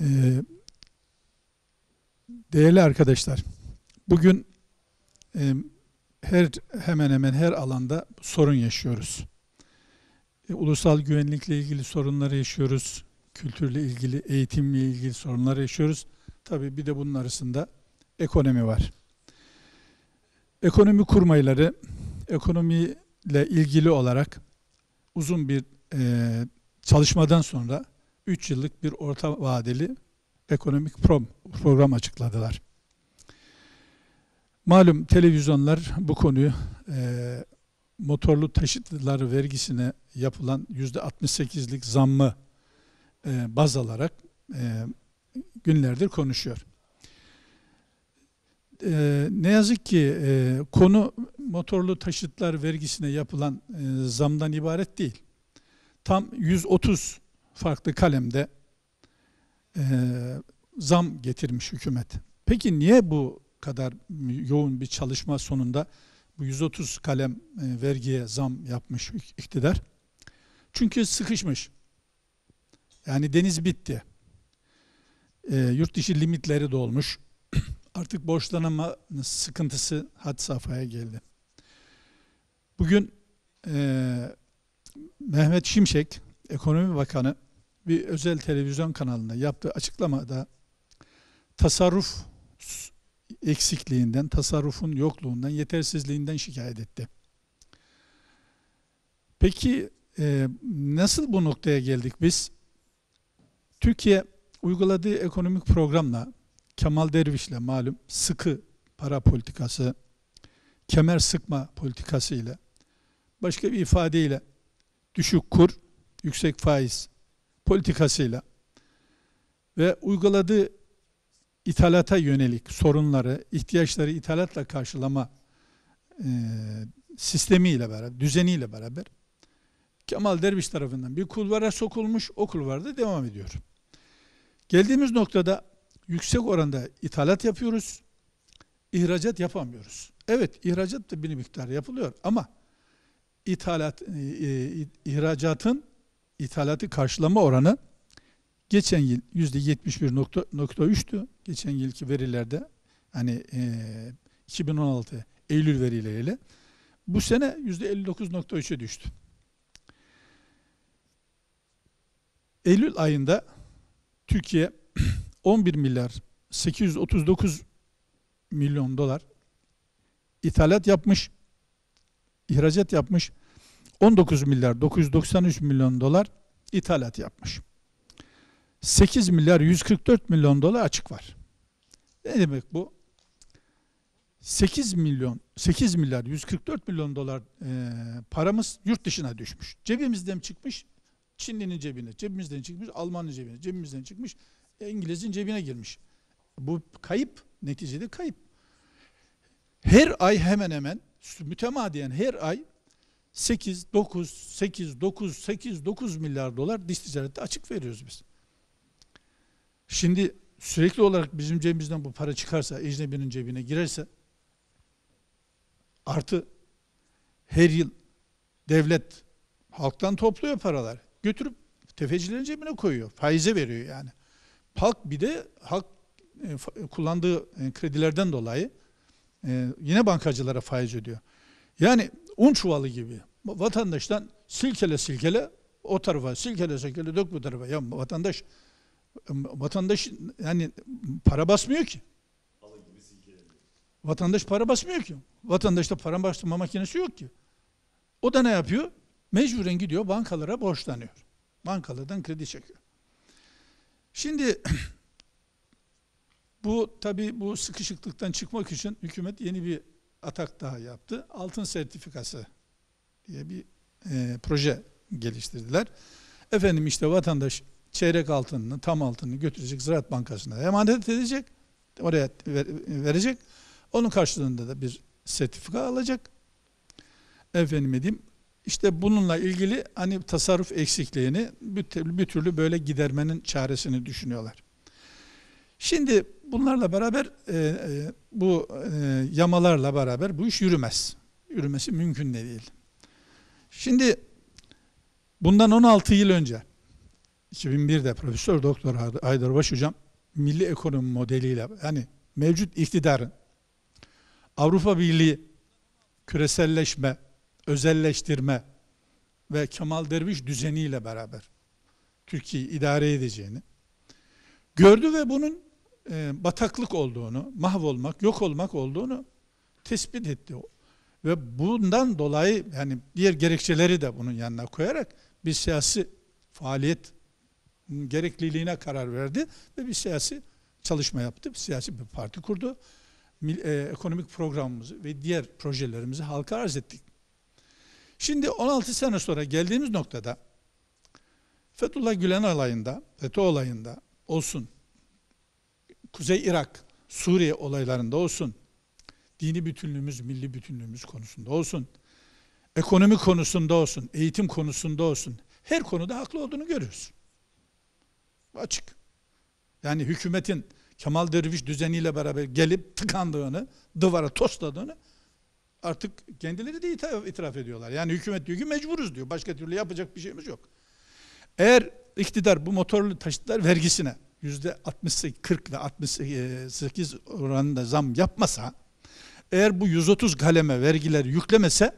Ee, değerli arkadaşlar, bugün e, her hemen hemen her alanda sorun yaşıyoruz. E, ulusal güvenlikle ilgili sorunları yaşıyoruz, kültürle ilgili, eğitimle ilgili sorunlar yaşıyoruz. Tabii bir de bunun arasında ekonomi var. Ekonomi kurmayları, ekonomiyle ilgili olarak uzun bir e, çalışmadan sonra 3 yıllık bir orta vadeli ekonomik program açıkladılar. Malum televizyonlar bu konuyu e, motorlu taşıtlar vergisine yapılan yüzde %68'lik zammı e, baz alarak e, günlerdir konuşuyor. E, ne yazık ki e, konu motorlu taşıtlar vergisine yapılan e, zamdan ibaret değil. Tam 130 farklı kalemde e, zam getirmiş hükümet. Peki niye bu kadar yoğun bir çalışma sonunda bu 130 kalem e, vergiye zam yapmış iktidar? Çünkü sıkışmış. Yani deniz bitti. E, yurt dışı limitleri dolmuş. Artık borçlanma sıkıntısı had safhaya geldi. Bugün e, Mehmet Şimşek, Ekonomi Bakanı bir özel televizyon kanalında yaptığı açıklamada tasarruf eksikliğinden, tasarrufun yokluğundan, yetersizliğinden şikayet etti. Peki e, nasıl bu noktaya geldik biz? Türkiye uyguladığı ekonomik programla, Kemal Derviş'le malum sıkı para politikası, kemer sıkma politikası ile, başka bir ifadeyle düşük kur, yüksek faiz politikasıyla ve uyguladığı ithalata yönelik sorunları, ihtiyaçları ithalatla karşılama sistemiyle beraber, düzeniyle beraber Kemal Derviş tarafından bir kulvara sokulmuş, o kulvarda devam ediyor. Geldiğimiz noktada yüksek oranda ithalat yapıyoruz, ihracat yapamıyoruz. Evet, ihracat da bir miktar yapılıyor ama ithalat, ihracatın ithalatı karşılama oranı geçen yıl yüzde %71.3'tü. Geçen yılki verilerde hani e, 2016 Eylül verileriyle bu sene yüzde %59.3'e düştü. Eylül ayında Türkiye 11 milyar 839 milyon dolar ithalat yapmış, ihracat yapmış 19 milyar 993 milyon dolar ithalat yapmış. 8 milyar 144 milyon dolar açık var. Ne demek bu? 8 milyon 8 milyar 144 milyon dolar e, paramız yurt dışına düşmüş. Cebimizden çıkmış Çinlinin cebine, cebimizden çıkmış Almanın cebine, cebimizden çıkmış e, İngiliz'in cebine girmiş. Bu kayıp, neticede kayıp. Her ay hemen hemen mütemadiyen her ay 8, 9, 8, 9, 8, 9 milyar dolar dış ticarette açık veriyoruz biz. Şimdi sürekli olarak bizim cebimizden bu para çıkarsa, ecnebinin cebine girerse artı her yıl devlet halktan topluyor paralar. Götürüp tefecilerin cebine koyuyor. Faize veriyor yani. Halk bir de halk e, kullandığı e, kredilerden dolayı e, yine bankacılara faiz ödüyor. Yani un çuvalı gibi vatandaştan silkele silkele o tarafa, silkele silkele dök bu tarafa. Ya vatandaş vatandaş yani para basmıyor ki. Vatandaş para basmıyor ki. Vatandaşta para basma makinesi yok ki. O da ne yapıyor? Mecburen gidiyor bankalara borçlanıyor. Bankalardan kredi çekiyor. Şimdi bu tabi bu sıkışıklıktan çıkmak için hükümet yeni bir atak daha yaptı. Altın sertifikası diye bir e, proje geliştirdiler. Efendim işte vatandaş çeyrek altınını, tam altınını götürecek Ziraat Bankası'na emanet edecek. Oraya verecek. Onun karşılığında da bir sertifika alacak. Efendim diyeyim. İşte bununla ilgili hani tasarruf eksikliğini bir bir türlü böyle gidermenin çaresini düşünüyorlar. Şimdi bunlarla beraber e, e, bu e, yamalarla beraber bu iş yürümez. Yürümesi mümkün de değil. Şimdi bundan 16 yıl önce 2001'de Profesör Doktor Aydarbaş Hocam milli ekonomi modeliyle yani mevcut iktidarın Avrupa Birliği küreselleşme, özelleştirme ve Kemal Derviş düzeniyle beraber Türkiye'yi idare edeceğini gördü ve bunun e, bataklık olduğunu, mahvolmak, yok olmak olduğunu tespit etti. Ve bundan dolayı yani diğer gerekçeleri de bunun yanına koyarak bir siyasi faaliyet gerekliliğine karar verdi ve bir siyasi çalışma yaptı, bir siyasi bir parti kurdu. Mil, e, ekonomik programımızı ve diğer projelerimizi halka arz ettik. Şimdi 16 sene sonra geldiğimiz noktada Fethullah Gülen olayında, FETÖ olayında olsun Kuzey Irak, Suriye olaylarında olsun, dini bütünlüğümüz, milli bütünlüğümüz konusunda olsun, ekonomi konusunda olsun, eğitim konusunda olsun, her konuda haklı olduğunu görüyoruz. Açık. Yani hükümetin Kemal Derviş düzeniyle beraber gelip tıkandığını, duvara tosladığını artık kendileri de itiraf ediyorlar. Yani hükümet diyor ki mecburuz diyor. Başka türlü yapacak bir şeyimiz yok. Eğer iktidar bu motorlu taşıtlar vergisine yüzde 68, 40 ve 68 oranında zam yapmasa, eğer bu 130 kaleme vergiler yüklemese,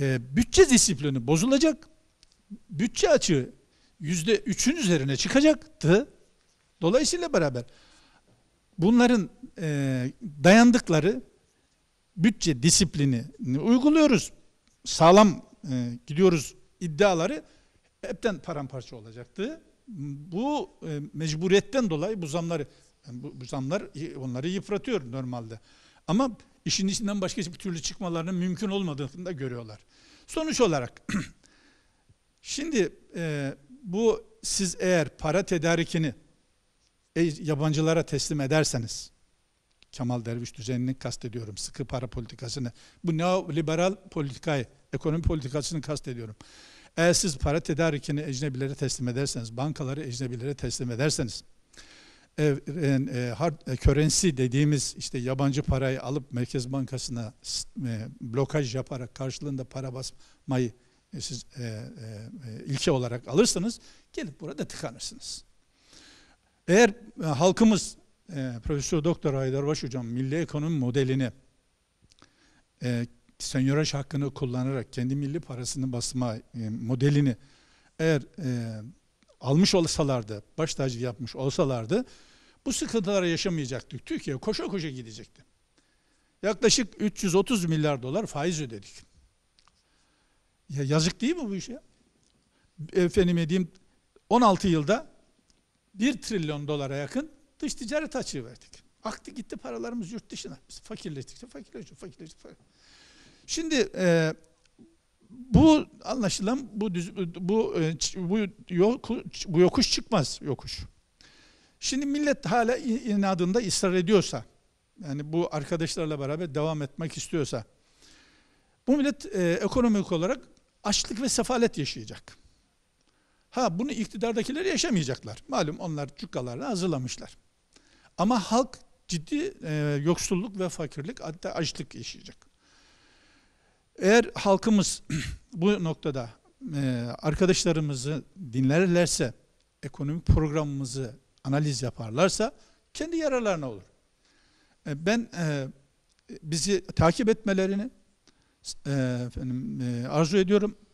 e, bütçe disiplini bozulacak, bütçe açığı yüzde 3'ün üzerine çıkacaktı. Dolayısıyla beraber bunların e, dayandıkları bütçe disiplini uyguluyoruz. Sağlam e, gidiyoruz iddiaları hepten paramparça olacaktı bu e, mecburiyetten dolayı bu zamları yani e, bu, bu zamlar onları yıpratıyor normalde. Ama işin içinden başka bir türlü çıkmalarının mümkün olmadığını da görüyorlar. Sonuç olarak şimdi e, bu siz eğer para tedarikini e, yabancılara teslim ederseniz Kemal Derviş düzenini kastediyorum. Sıkı para politikasını. Bu neoliberal politikayı, ekonomi politikasını kastediyorum. Eğer siz para tedarikini ecnebilere teslim ederseniz, bankaları ecnebilere teslim ederseniz, e, e, hard, e, currency dediğimiz işte yabancı parayı alıp Merkez Bankası'na e, blokaj yaparak karşılığında para basmayı e, siz e, e, e, ilke olarak alırsanız gelip burada tıkanırsınız. Eğer e, halkımız e, Profesör Doktor Haydarbaş Hocam milli ekonomi modelini e, senyöraj hakkını kullanarak kendi milli parasını basma e, modelini eğer e, almış olsalardı, baş tacı yapmış olsalardı bu sıkıntıları yaşamayacaktık. Türkiye koşa koşa gidecekti. Yaklaşık 330 milyar dolar faiz ödedik. Ya yazık değil mi bu işe? efendim diyeyim 16 yılda 1 trilyon dolara yakın dış ticaret açığı verdik. Aktı gitti paralarımız yurt dışına. Biz fakirleştikçe fakirleştik, fakirleştik, fakirleştik. Şimdi e, bu anlaşılan bu düz, bu e, bu yokuş, bu yokuş çıkmaz yokuş. Şimdi millet hala inadında ısrar ediyorsa yani bu arkadaşlarla beraber devam etmek istiyorsa bu millet e, ekonomik olarak açlık ve sefalet yaşayacak. Ha bunu iktidardakiler yaşamayacaklar. Malum onlar cukkalarla hazırlamışlar. Ama halk ciddi e, yoksulluk ve fakirlik hatta açlık yaşayacak. Eğer halkımız bu noktada e, arkadaşlarımızı dinlerlerse, ekonomik programımızı analiz yaparlarsa kendi yararlarına olur. E, ben e, bizi takip etmelerini e, efendim, e, arzu ediyorum.